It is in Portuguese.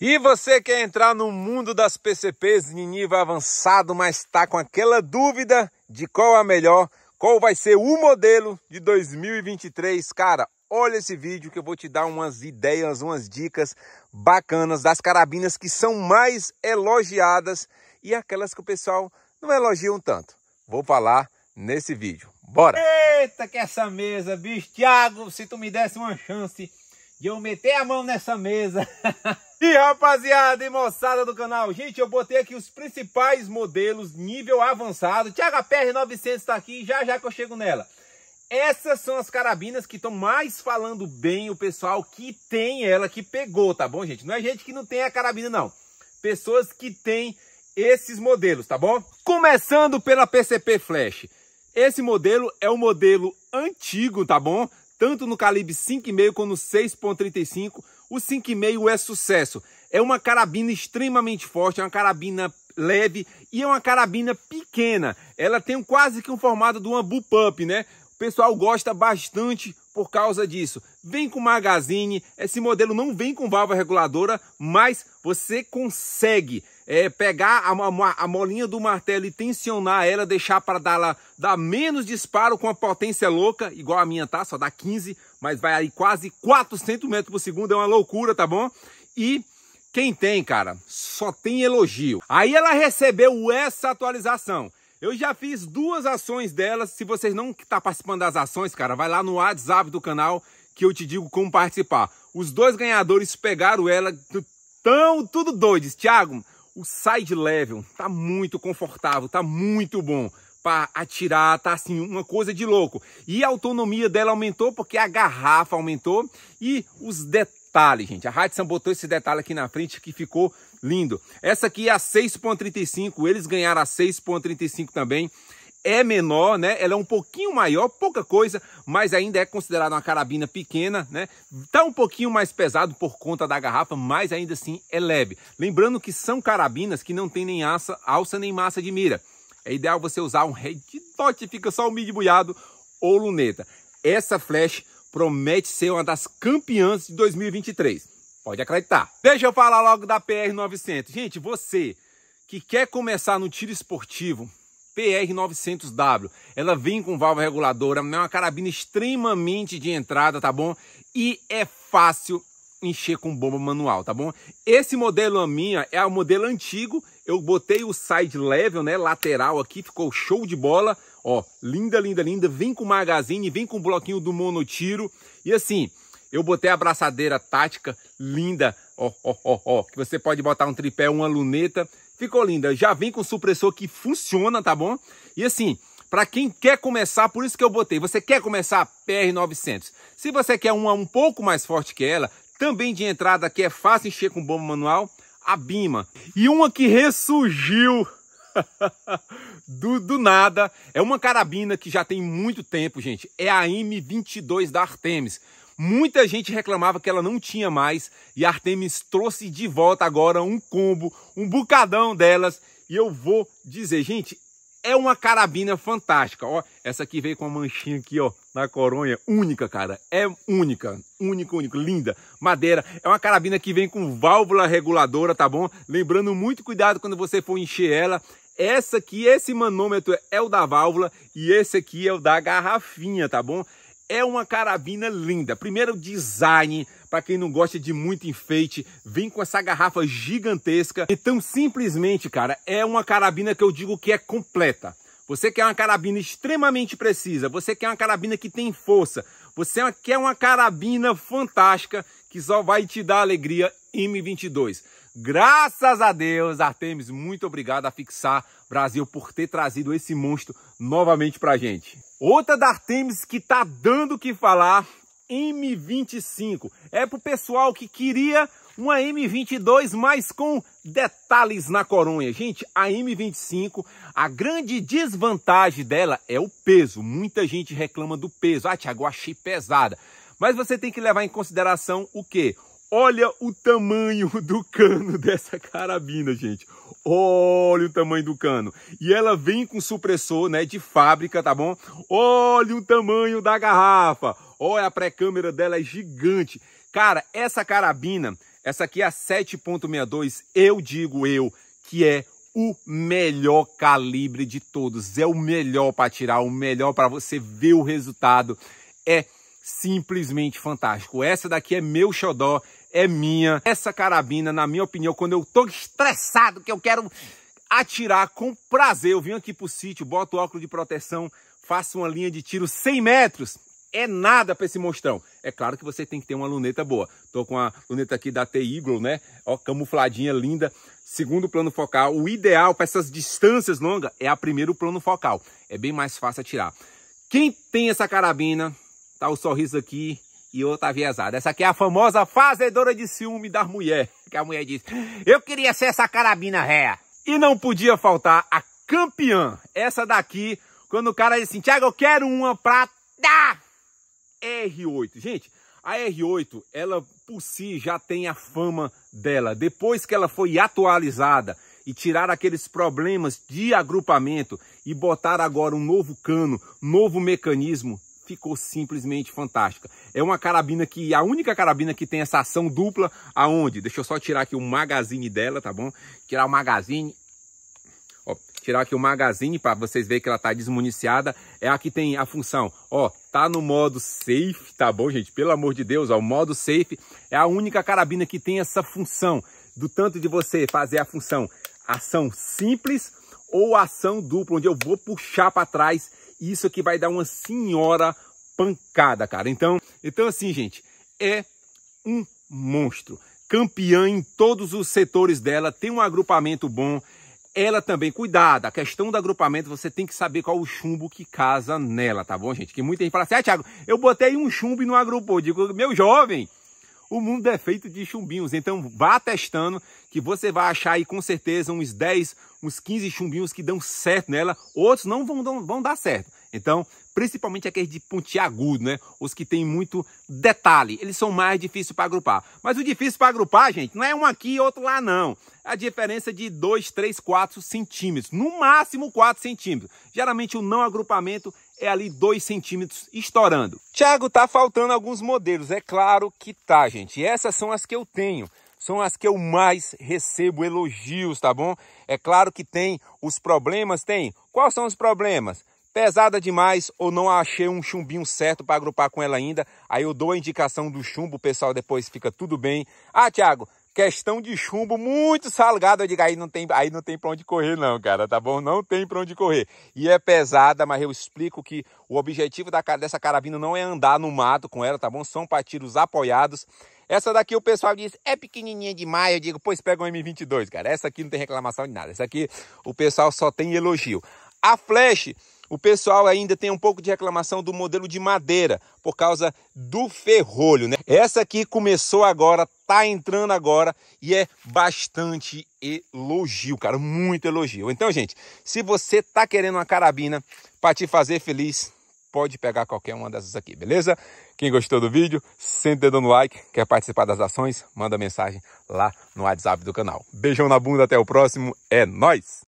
E você quer entrar no mundo das PCPs de nível avançado, mas está com aquela dúvida de qual é a melhor, qual vai ser o modelo de 2023, cara? Olha esse vídeo que eu vou te dar umas ideias, umas dicas bacanas das carabinas que são mais elogiadas e aquelas que o pessoal não elogiam tanto. Vou falar nesse vídeo. Bora! Eita, que essa mesa, bicho! Tiago, se tu me desse uma chance de eu meter a mão nessa mesa. E rapaziada e moçada do canal, gente, eu botei aqui os principais modelos nível avançado. Tiago PR900 está aqui, já já que eu chego nela. Essas são as carabinas que estão mais falando bem o pessoal que tem ela, que pegou, tá bom, gente? Não é gente que não tem a carabina, não. Pessoas que têm esses modelos, tá bom? Começando pela PCP Flash. Esse modelo é o um modelo antigo, tá bom? Tanto no calibre 5,5 como no 6,35 o 5,5 é sucesso. É uma carabina extremamente forte, é uma carabina leve e é uma carabina pequena. Ela tem quase que um formato de uma bullpup, né? O pessoal gosta bastante por causa disso. Vem com magazine, esse modelo não vem com válvula reguladora, mas você consegue é, pegar a, a, a, molinha do martelo e tensionar ela, deixar para dar, dar menos disparo com a potência louca, igual a minha tá, só dá 15, mas vai aí quase 400 metros por segundo, é uma loucura, tá bom? E quem tem, cara, só tem elogio. Aí ela recebeu essa atualização. Eu já fiz duas ações delas. Se vocês não estão tá participando das ações, cara, vai lá no WhatsApp do canal que eu te digo como participar. Os dois ganhadores pegaram ela, tão tudo doidos. Thiago, o side level tá muito confortável, tá muito bom para atirar, tá assim, uma coisa de louco. E a autonomia dela aumentou porque a garrafa aumentou e os detalhes, gente. A Hudson botou esse detalhe aqui na frente que ficou lindo. Essa aqui é a 6.35, eles ganharam a 6.35 também. É menor, né? Ela é um pouquinho maior, pouca coisa, mas ainda é considerada uma carabina pequena, né? Tá um pouquinho mais pesado por conta da garrafa, mas ainda assim é leve. Lembrando que são carabinas que não tem nem alça, alça nem massa de mira é ideal você usar um rei de o MIDI buiado ou luneta. Essa flash promete ser uma das campeãs de 2023. Pode acreditar. Deixa eu falar logo da PR900. Gente, você que quer começar no tiro esportivo, PR900W. Ela vem com válvula reguladora, é uma carabina extremamente de entrada, tá bom? E é fácil encher com bomba manual, tá bom? Esse modelo a minha é o modelo antigo eu botei o side level, né? Lateral aqui, ficou show de bola. Ó, linda, linda, linda. Vem com magazine, vem com o bloquinho do monotiro. E assim, eu botei a abraçadeira tática, linda. Ó, ó, ó, ó. Que você pode botar um tripé, uma luneta. Ficou linda. Já vem com supressor que funciona, tá bom? E assim, para quem quer começar, por isso que eu botei. Você quer começar a PR900. Se você quer uma um pouco mais forte que ela, também de entrada que é fácil encher com bomba manual, Bima E uma que ressurgiu do, do, nada é uma carabina que já tem muito tempo, gente. É a M22 da Artemis. Muita gente reclamava que ela não tinha mais e a Artemis trouxe de volta agora um combo, um bocadão delas. E eu vou dizer, gente, é uma carabina fantástica, ó. Essa aqui veio com uma manchinha aqui, ó, na coronha. Única, cara. É única. Única, única. Linda. Madeira. É uma carabina que vem com válvula reguladora, tá bom? Lembrando muito cuidado quando você for encher ela. Essa aqui, esse manômetro é o da válvula e esse aqui é o da garrafinha, tá bom? É uma carabina linda. Primeiro, design para quem não gosta de muito enfeite, vem com essa garrafa gigantesca. Então, simplesmente, cara, é uma carabina que eu digo que é completa. Você quer uma carabina extremamente precisa, você quer uma carabina que tem força, você quer uma carabina fantástica que só vai te dar alegria M22. Graças a Deus, Artemis, muito obrigado a fixar Brasil por ter trazido esse monstro novamente pra gente. Outra da Artemis que tá dando o que falar M25. É para o pessoal que queria uma M22, mas com detalhes na coronha. Gente, a M25, a grande desvantagem dela é o peso. Muita gente reclama do peso. Ah, Tiago, achei pesada. Mas você tem que levar em consideração o quê? Olha o tamanho do cano dessa carabina, gente. Olha o tamanho do cano. E ela vem com supressor, né, de fábrica, tá bom? Olha o tamanho da garrafa. Olha, a pré-câmera dela é gigante. Cara, essa carabina, essa aqui é a 7.62, eu digo eu, que é o melhor calibre de todos. É o melhor para tirar, o melhor para você ver o resultado. É simplesmente fantástico. Essa daqui é meu xodó, é minha. Essa carabina, na minha opinião, quando eu tô estressado, que eu quero atirar com prazer, eu venho aqui pro sítio, boto óculos de proteção, faço uma linha de tiro 100 metros é nada para esse monstrão. É claro que você tem que ter uma luneta boa. Tô com a luneta aqui da t eagle né? Ó, camufladinha, linda. Segundo plano focal. O ideal para essas distâncias longas é a primeiro plano focal. É bem mais fácil atirar. Quem tem essa carabina, tá o sorriso aqui e outra aviesada. Essa aqui é a famosa fazedora de ciúme da mulher. Que a mulher diz, eu queria ser essa carabina ré. E não podia faltar a campeã. Essa daqui, quando o cara diz assim, Tiago, eu quero uma pra dar R8. Gente, a R8, ela por si já tem a fama dela. Depois que ela foi atualizada e tirar aqueles problemas de agrupamento e botar agora um novo cano, novo mecanismo, ficou simplesmente fantástica. É uma carabina que a única carabina que tem essa ação dupla aonde? Deixa eu só tirar aqui o magazine dela, tá bom? Tirar o magazine tirar aqui o magazine para vocês verem que ela está desmuniciada. É a que tem a função, ó, tá no modo safe, tá bom, gente? Pelo amor de Deus, ó, o modo safe é a única carabina que tem essa função. Do tanto de você fazer a função ação simples ou ação dupla, onde eu vou puxar para trás. Isso aqui vai dar uma senhora pancada, cara. Então, então assim, gente, é um monstro. Campeã em todos os setores dela, tem um agrupamento bom, ela também, cuidado, a questão do agrupamento, você tem que saber qual o chumbo que casa nela, tá bom, gente? Que muita gente fala assim, ah, Thiago, eu botei um chumbo e não agrupou. Eu digo, meu jovem, o mundo é feito de chumbinhos, então vá testando que você vai achar aí com certeza uns 10, uns 15 chumbinhos que dão certo nela, outros não vão, vão dar certo. Então, principalmente aqueles de pontiagudo, né? Os que tem muito detalhe, eles são mais difíceis para agrupar. Mas o difícil para agrupar, gente, não é um aqui e outro lá, não. A diferença é de 2, 3, 4 centímetros, no máximo 4 centímetros. Geralmente o não agrupamento é ali 2 centímetros estourando. Tiago, tá faltando alguns modelos, é claro que tá, gente. essas são as que eu tenho são as que eu mais recebo elogios, tá bom? É claro que tem os problemas, tem. Quais são os problemas? pesada demais ou não achei um chumbinho certo para agrupar com ela ainda, aí eu dou a indicação do chumbo, pessoal depois fica tudo bem. Ah, Thiago, questão de chumbo muito salgado, eu digo, aí não tem, aí não tem para onde correr não, cara, tá bom? Não tem para onde correr. E é pesada, mas eu explico que o objetivo da, dessa carabina não é andar no mato com ela, tá bom? São para tiros apoiados. Essa daqui o pessoal diz, é pequenininha demais. Eu digo, pois pega um M22, cara. Essa aqui não tem reclamação de nada. Essa aqui o pessoal só tem elogio. A flash o pessoal ainda tem um pouco de reclamação do modelo de madeira por causa do ferrolho, né? Essa aqui começou agora, tá entrando agora e é bastante elogio, cara, muito elogio. Então, gente, se você tá querendo uma carabina para te fazer feliz, pode pegar qualquer uma dessas aqui, beleza? Quem gostou do vídeo, senta o dedo no like, quer participar das ações, manda mensagem lá no WhatsApp do canal. Beijão na bunda, até o próximo, é nós.